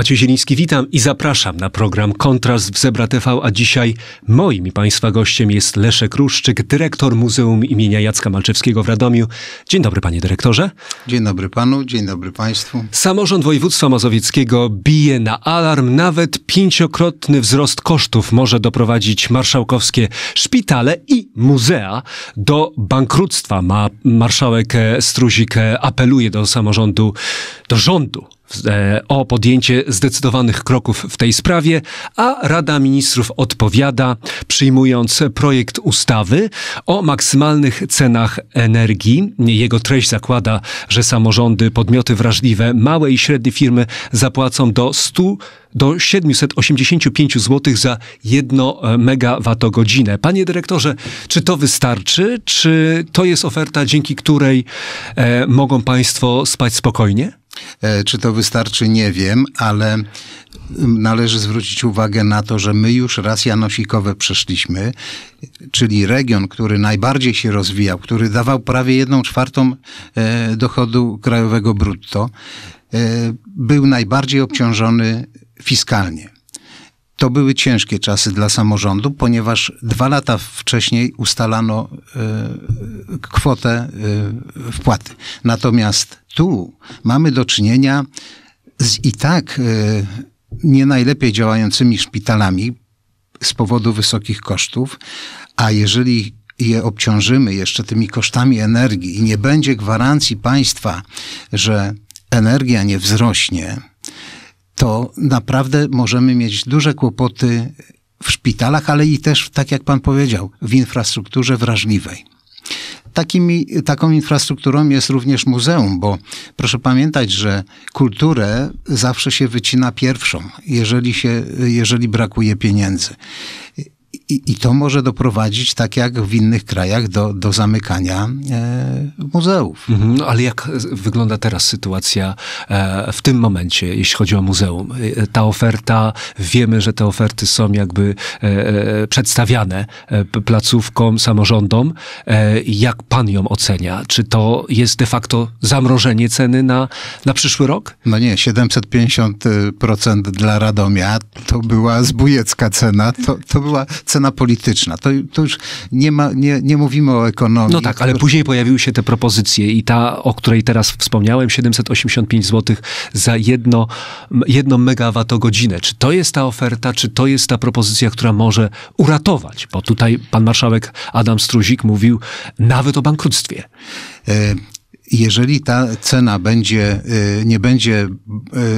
Maciej Zieliński, witam i zapraszam na program Kontrast w Zebra TV, a dzisiaj moim i Państwa gościem jest Leszek Ruszczyk, dyrektor Muzeum imienia Jacka Malczewskiego w Radomiu. Dzień dobry Panie Dyrektorze. Dzień dobry Panu, dzień dobry Państwu. Samorząd Województwa Mazowieckiego bije na alarm, nawet pięciokrotny wzrost kosztów może doprowadzić marszałkowskie szpitale i muzea do bankructwa. Ma marszałek e, Struzik e, apeluje do samorządu, do rządu E, o podjęcie zdecydowanych kroków w tej sprawie, a Rada Ministrów odpowiada, przyjmując projekt ustawy o maksymalnych cenach energii. Jego treść zakłada, że samorządy, podmioty wrażliwe, małe i średnie firmy zapłacą do 100 do 785 zł za 1 e, megawattogodzinę. Panie dyrektorze, czy to wystarczy? Czy to jest oferta, dzięki której e, mogą Państwo spać spokojnie? E, czy to wystarczy, nie wiem, ale mm, należy zwrócić uwagę na to, że my już raz Janosikowe przeszliśmy, czyli region, który najbardziej się rozwijał, który dawał prawie jedną czwartą e, dochodu krajowego brutto, e, był najbardziej obciążony fiskalnie. To były ciężkie czasy dla samorządu, ponieważ dwa lata wcześniej ustalano kwotę wpłaty. Natomiast tu mamy do czynienia z i tak e, nie najlepiej działającymi szpitalami z powodu wysokich kosztów, a jeżeli je obciążymy jeszcze tymi kosztami energii i nie będzie gwarancji państwa, że energia nie wzrośnie, to naprawdę możemy mieć duże kłopoty w szpitalach, ale i też, tak jak pan powiedział, w infrastrukturze wrażliwej. Takimi, taką infrastrukturą jest również muzeum, bo proszę pamiętać, że kulturę zawsze się wycina pierwszą, jeżeli, się, jeżeli brakuje pieniędzy. I, I to może doprowadzić, tak jak w innych krajach, do, do zamykania e, muzeów. Mhm, no ale jak wygląda teraz sytuacja e, w tym momencie, jeśli chodzi o muzeum? E, ta oferta, wiemy, że te oferty są jakby e, e, przedstawiane placówkom, samorządom. jak pan ją ocenia? Czy to jest de facto zamrożenie ceny na, na przyszły rok? No nie, 750% dla Radomia to była zbójecka cena, to, to była cena scena polityczna. To, to już nie, ma, nie, nie mówimy o ekonomii. No tak, ale później pojawiły się te propozycje i ta, o której teraz wspomniałem, 785 zł za jedno, jedną megawattogodzinę. Czy to jest ta oferta, czy to jest ta propozycja, która może uratować? Bo tutaj pan marszałek Adam Struzik mówił nawet o bankructwie. E jeżeli ta cena będzie, y, nie będzie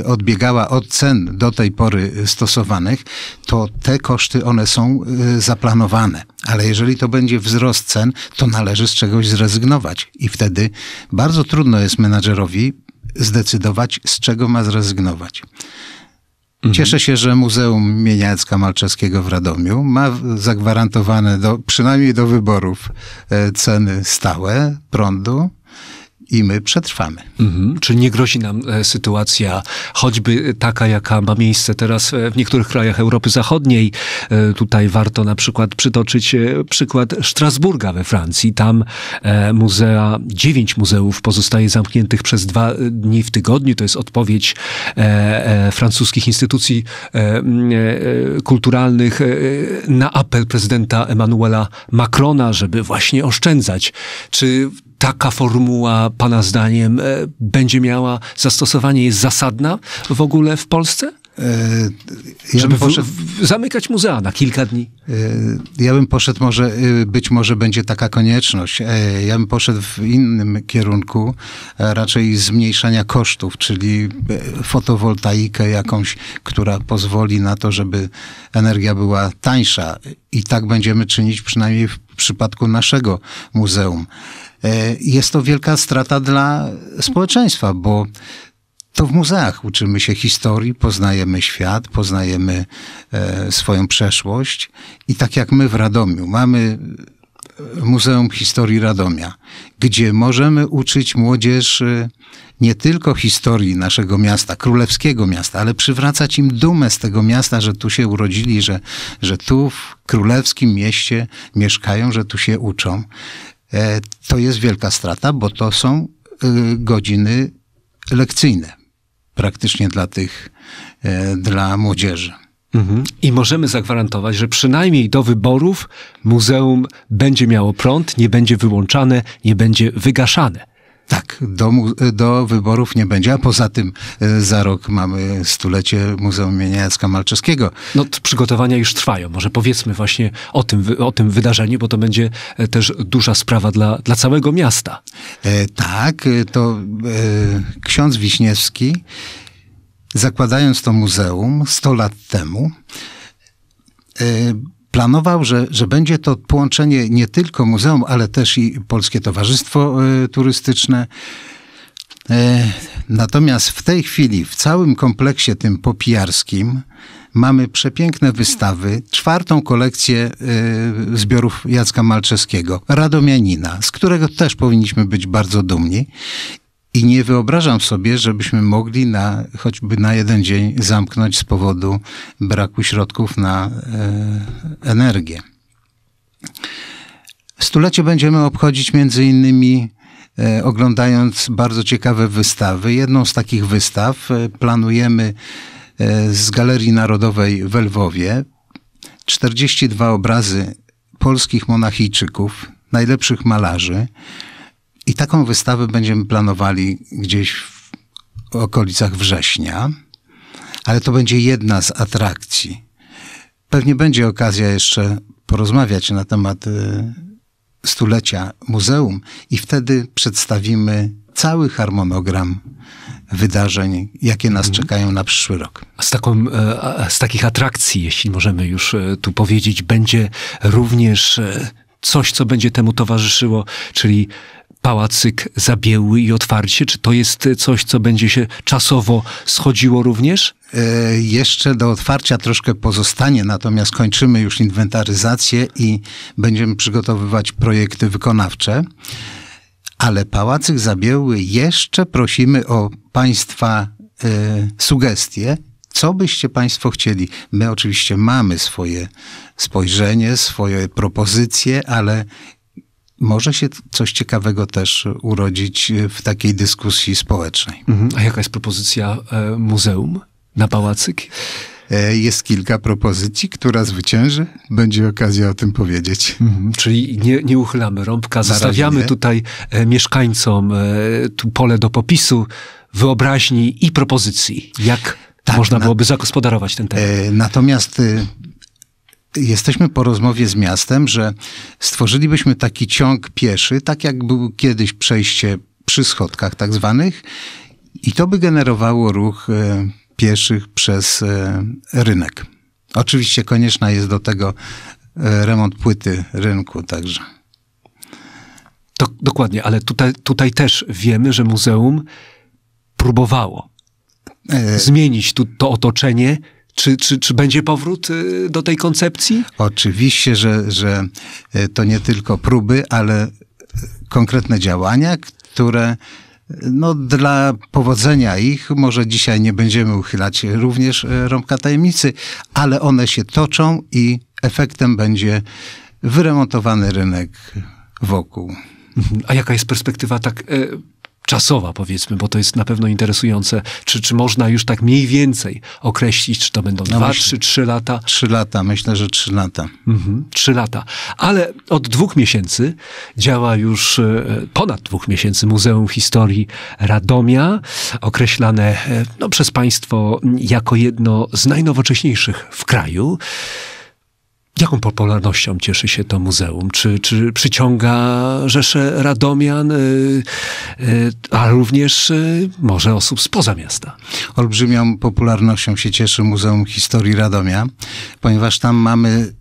y, odbiegała od cen do tej pory stosowanych, to te koszty one są y, zaplanowane. Ale jeżeli to będzie wzrost cen, to należy z czegoś zrezygnować. I wtedy bardzo trudno jest menadżerowi zdecydować, z czego ma zrezygnować. Mhm. Cieszę się, że Muzeum Mieniacka Malczewskiego w Radomiu ma zagwarantowane do, przynajmniej do wyborów e, ceny stałe prądu i my przetrwamy. Mhm. Czy nie grozi nam e, sytuacja choćby taka, jaka ma miejsce teraz e, w niektórych krajach Europy Zachodniej? E, tutaj warto na przykład przytoczyć przykład Strasburga we Francji. Tam muzea, dziewięć muzeów pozostaje zamkniętych przez dwa dni w tygodniu. To jest odpowiedź francuskich instytucji kulturalnych na apel prezydenta Emmanuela Macrona, żeby właśnie oszczędzać. Czy taka formuła, Pana zdaniem, e, będzie miała zastosowanie, jest zasadna w ogóle w Polsce? E, ja żeby poszedł... W, zamykać muzea na kilka dni. E, ja bym poszedł może, e, być może będzie taka konieczność. Ja bym poszedł w innym kierunku, raczej zmniejszania kosztów, czyli fotowoltaikę jakąś, która pozwoli na to, żeby energia była tańsza. I tak będziemy czynić przynajmniej w przypadku naszego muzeum. Jest to wielka strata dla społeczeństwa, bo to w muzeach uczymy się historii, poznajemy świat, poznajemy e, swoją przeszłość. I tak jak my w Radomiu mamy e, Muzeum Historii Radomia, gdzie możemy uczyć młodzież nie tylko historii naszego miasta, królewskiego miasta, ale przywracać im dumę z tego miasta, że tu się urodzili, że, że tu w królewskim mieście mieszkają, że tu się uczą. E, to jest wielka strata, bo to są e, godziny lekcyjne praktycznie dla tych, e, dla młodzieży. Mhm. I możemy zagwarantować, że przynajmniej do wyborów muzeum będzie miało prąd, nie będzie wyłączane, nie będzie wygaszane. Tak, do, do wyborów nie będzie, a poza tym e, za rok mamy stulecie Muzeum Mienia Jacka Malczewskiego. No przygotowania już trwają, może powiedzmy właśnie o tym, o tym wydarzeniu, bo to będzie e, też duża sprawa dla, dla całego miasta. E, tak, e, to e, ksiądz Wiśniewski, zakładając to muzeum 100 lat temu, e, planował, że, że będzie to połączenie nie tylko muzeum, ale też i Polskie Towarzystwo e, Turystyczne. E, natomiast w tej chwili w całym kompleksie tym popijarskim mamy przepiękne wystawy, czwartą kolekcję e, zbiorów Jacka Malczewskiego, Radomianina, z którego też powinniśmy być bardzo dumni. I nie wyobrażam sobie, żebyśmy mogli na, choćby na jeden dzień zamknąć z powodu braku środków na e, energię. Stulecie będziemy obchodzić między innymi e, oglądając bardzo ciekawe wystawy. Jedną z takich wystaw e, planujemy z Galerii Narodowej w Lwowie. 42 obrazy polskich monachijczyków, najlepszych malarzy. I taką wystawę będziemy planowali gdzieś w okolicach września, ale to będzie jedna z atrakcji. Pewnie będzie okazja jeszcze porozmawiać na temat y, stulecia muzeum i wtedy przedstawimy cały harmonogram wydarzeń, jakie nas mhm. czekają na przyszły rok. Z, taką, e, z takich atrakcji, jeśli możemy już e, tu powiedzieć, będzie również e, coś, co będzie temu towarzyszyło, czyli pałacyk zabieły i otwarcie? Czy to jest coś, co będzie się czasowo schodziło również? E, jeszcze do otwarcia troszkę pozostanie, natomiast kończymy już inwentaryzację i będziemy przygotowywać projekty wykonawcze. Ale pałacyk zabieły jeszcze prosimy o Państwa e, sugestie co byście Państwo chcieli? My oczywiście mamy swoje spojrzenie, swoje propozycje, ale może się coś ciekawego też urodzić e, w takiej dyskusji społecznej. Mhm. A jaka jest propozycja e, muzeum na pałacyk? E, jest kilka propozycji, która zwycięży. Będzie okazja o tym powiedzieć. Mhm, czyli nie, nie uchylamy rąbka, zostawiamy tutaj e, mieszkańcom e, tu pole do popisu, wyobraźni i propozycji, jak tak, można byłoby zagospodarować ten teren. E, natomiast y, jesteśmy po rozmowie z miastem, że stworzylibyśmy taki ciąg pieszy, tak jak był kiedyś przejście przy schodkach tak zwanych i to by generowało ruch e, pieszych przez e, rynek. Oczywiście konieczna jest do tego remont płyty rynku także. To, dokładnie, ale tutaj, tutaj też wiemy, że muzeum próbowało E, zmienić tu, to otoczenie? Czy, czy, czy będzie powrót e, do tej koncepcji? Oczywiście, że, że e, to nie tylko próby, ale konkretne działania, które no, dla powodzenia ich, może dzisiaj nie będziemy uchylać również rąbka tajemnicy, ale one się toczą i efektem będzie wyremontowany rynek wokół. Mhm. A jaka jest perspektywa tak czasowa, powiedzmy, bo to jest na pewno interesujące, czy, czy można już tak mniej więcej określić, czy to będą no dwa, trzy, trzy lata? Trzy lata, myślę, że trzy lata. Mhm, trzy lata. Ale od dwóch miesięcy działa już e, ponad dwóch miesięcy Muzeum Historii Radomia, określane e, no, przez państwo jako jedno z najnowocześniejszych w kraju. Jaką popularnością cieszy się to muzeum? Czy, czy przyciąga rzesze Radomian, y, y, a również y, może osób spoza miasta? Olbrzymią popularnością się cieszy Muzeum Historii Radomia, ponieważ tam mamy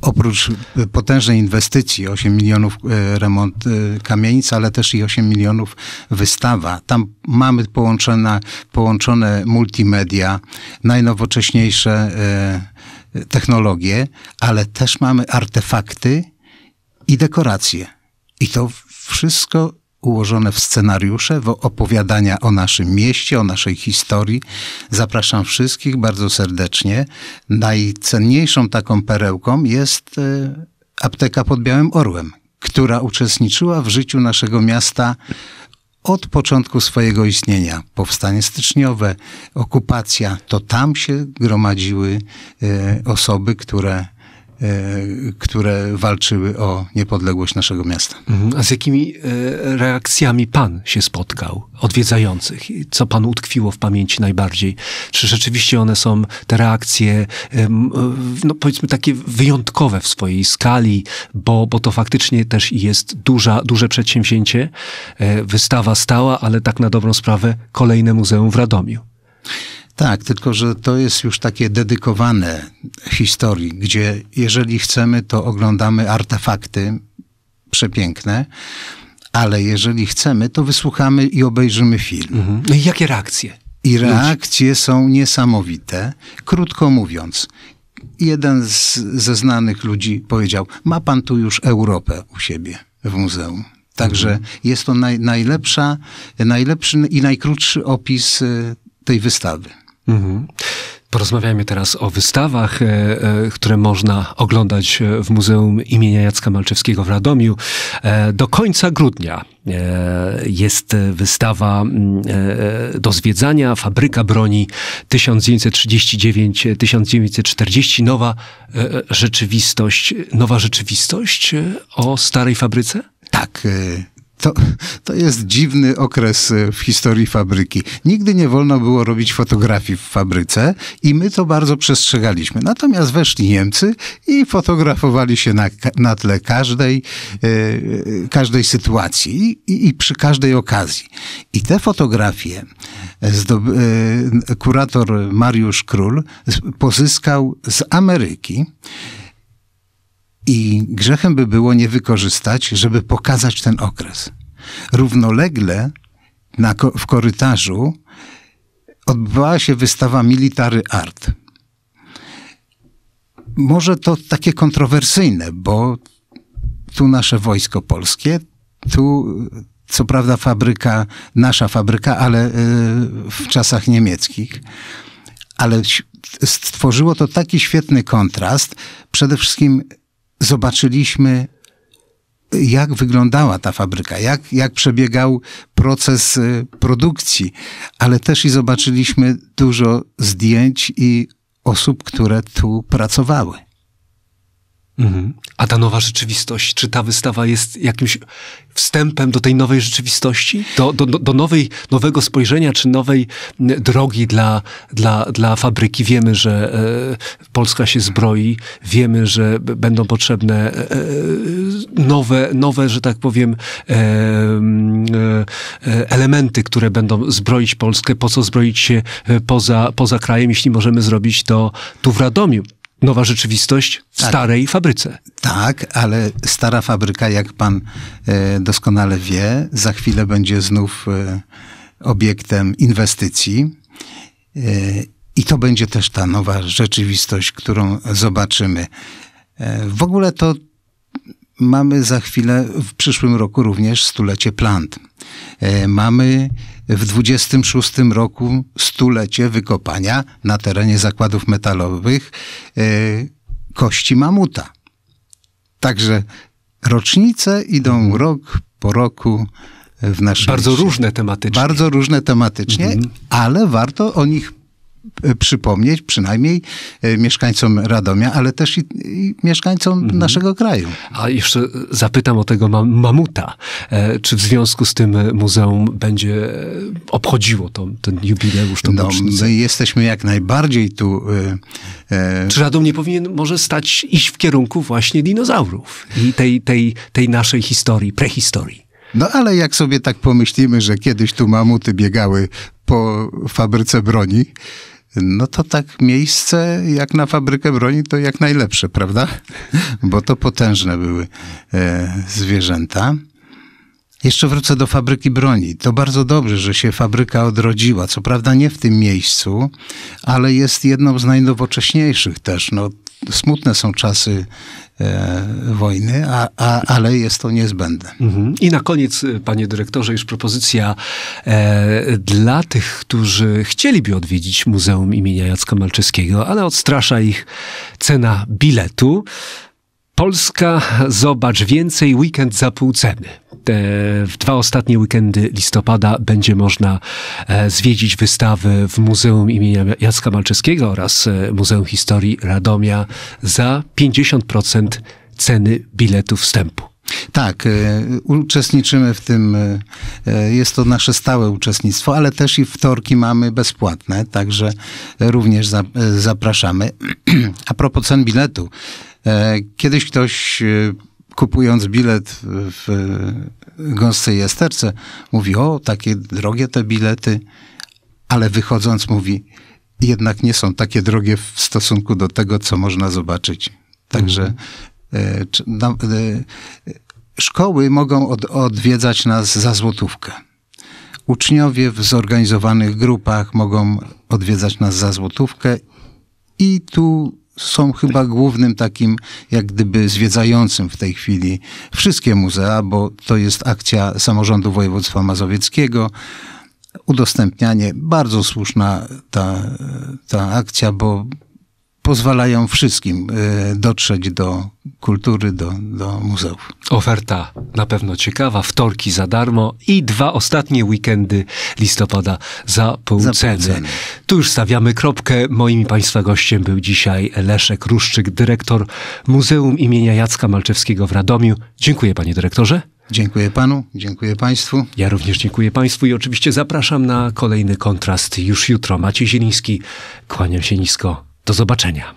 oprócz potężnej inwestycji, 8 milionów remont kamienic, ale też i 8 milionów wystawa. Tam mamy połączone, połączone multimedia, najnowocześniejsze technologie, ale też mamy artefakty i dekoracje. I to wszystko ułożone w scenariusze, w opowiadania o naszym mieście, o naszej historii. Zapraszam wszystkich bardzo serdecznie. Najcenniejszą taką perełką jest e, apteka pod Białym Orłem, która uczestniczyła w życiu naszego miasta od początku swojego istnienia. Powstanie styczniowe, okupacja, to tam się gromadziły e, osoby, które E, które walczyły o niepodległość naszego miasta. Mhm. A z jakimi e, reakcjami pan się spotkał, odwiedzających? Co panu utkwiło w pamięci najbardziej? Czy rzeczywiście one są, te reakcje, e, no powiedzmy takie wyjątkowe w swojej skali, bo, bo to faktycznie też jest duża, duże przedsięwzięcie, wystawa stała, ale tak na dobrą sprawę kolejne muzeum w Radomiu. Tak, tylko że to jest już takie dedykowane historii, gdzie jeżeli chcemy, to oglądamy artefakty przepiękne, ale jeżeli chcemy, to wysłuchamy i obejrzymy film. Mhm. No i jakie reakcje? I reakcje Ludzi. są niesamowite. Krótko mówiąc, jeden z, ze znanych ludzi powiedział: Ma pan tu już Europę u siebie w muzeum. Także mhm. jest to naj, najlepsza, najlepszy i najkrótszy opis y, tej wystawy. Mhm. Porozmawiajmy teraz o wystawach, e, e, które można oglądać e, w Muzeum imienia Jacka Malczewskiego w Radomiu. Do końca grudnia jest wystawa mm, do zwiedzania Fabryka Broni 1939-1940. Nowa rzeczywistość. Nowa rzeczywistość o starej fabryce? Tak. To, to jest dziwny okres e, w historii fabryki. Nigdy nie wolno było robić fotografii w fabryce i my to bardzo przestrzegaliśmy. Natomiast weszli Niemcy i fotografowali się na, na tle każdej, yy, każdej sytuacji i, i, przy każdej okazji. I te fotografie zdoby, yy, kurator Mariusz Król pozyskał z Ameryki. I grzechem by było nie wykorzystać, żeby pokazać ten okres. Równolegle na, w korytarzu odbywała się wystawa Military Art. Może to takie kontrowersyjne, bo tu nasze wojsko polskie, tu co prawda fabryka, nasza fabryka, ale e, w czasach niemieckich. Ale stworzyło to taki świetny kontrast. Przede wszystkim zobaczyliśmy, jak wyglądała ta fabryka, jak, jak przebiegał proces y, produkcji, ale też i zobaczyliśmy dużo zdjęć i osób, które tu pracowały. Mhm. A ta nowa rzeczywistość, czy ta wystawa jest jakimś wstępem do tej nowej rzeczywistości, do, do, do nowej, nowego spojrzenia, czy nowej drogi dla, dla, dla fabryki? Wiemy, że e, Polska się zbroi, wiemy, że będą potrzebne e, e, nowe, nowe, że tak powiem, elementy, które będą zbroić Polskę. Po co zbroić się poza, poza krajem, jeśli możemy zrobić to tu w Radomiu? nowa rzeczywistość w tak. starej fabryce. Tak, ale stara fabryka, jak pan e, doskonale wie, za chwilę będzie znów e, obiektem inwestycji. E, I to będzie też ta nowa rzeczywistość, którą zobaczymy. E, w ogóle to mamy za chwilę, w przyszłym roku również stulecie plant. E, mamy w 26 roku stulecie wykopania na terenie zakładów metalowych e, kości mamuta. Także rocznice idą mhm. rok po roku w naszym. Bardzo różne tematycznie. Bardzo różne tematycznie, mhm. ale warto o nich E, przypomnieć przynajmniej e, mieszkańcom Radomia, ale też i, i mieszkańcom mhm. naszego kraju. A jeszcze zapytam o tego mam, mamuta. E, czy w związku z tym muzeum będzie obchodziło ten jubileusz, tą no, My jesteśmy jak najbardziej tu... E, Czy Radom nie powinien może stać, iść w kierunku właśnie dinozaurów i tej, tej, tej naszej historii, prehistorii? No ale jak sobie tak pomyślimy, że kiedyś tu mamuty biegały po fabryce broni, no to tak miejsce jak na fabrykę broni to jak najlepsze, prawda? Bo to potężne były e, zwierzęta. Jeszcze wrócę do fabryki broni. To bardzo dobrze, że się fabryka odrodziła. Co prawda nie w tym miejscu, ale jest jedną z najnowocześniejszych też. No, smutne są czasy E, wojny, a, a, ale jest to niezbędne. Mhm. I na koniec, e, panie dyrektorze, już propozycja e, dla tych, którzy chcieliby odwiedzić Muzeum imienia Jacka Malczewskiego, ale odstrasza ich cena biletu. Polska, zobacz więcej, weekend za pół ceny. W dwa ostatnie weekendy listopada będzie można e, zwiedzić wystawy w Muzeum imienia Jacka Malczewskiego oraz e, Muzeum Historii Radomia za 50% ceny biletu wstępu. Tak, e, uczestniczymy w tym, jest to nasze stałe uczestnictwo, ale też i wtorki mamy bezpłatne, także również zapraszamy. A propos cen biletu, E, kiedyś ktoś e, kupując bilet w gąsce i esterce mówi, o takie drogie te bilety, ale wychodząc mówi, jednak nie są takie drogie w stosunku do tego, co można zobaczyć. Także mhm. E, no, szkoły mogą od, odwiedzać nas za złotówkę. Uczniowie w zorganizowanych grupach mogą odwiedzać nas za złotówkę i tu są chyba głównym takim, jak gdyby zwiedzającym w tej chwili wszystkie muzea, bo to jest akcja samorządu województwa mazowieckiego. Udostępnianie, bardzo słuszna ta, ta akcja, bo pozwalają wszystkim e, dotrzeć do kultury, do, do muzeów. Oferta na pewno ciekawa, wtorki za darmo i dwa ostatnie weekendy listopada za pół, za ceny. pół ceny. Tu już stawiamy kropkę. Moim Państwa gościem był dzisiaj Leszek Ruszczyk, dyrektor Muzeum imienia Jacka Malczewskiego w Radomiu. Dziękuję panie dyrektorze. Dziękuję panu, dziękuję państwu. Ja również dziękuję państwu i oczywiście zapraszam na kolejny kontrast już jutro. Maciej Zieliński, kłaniam się nisko. Do zobaczenia.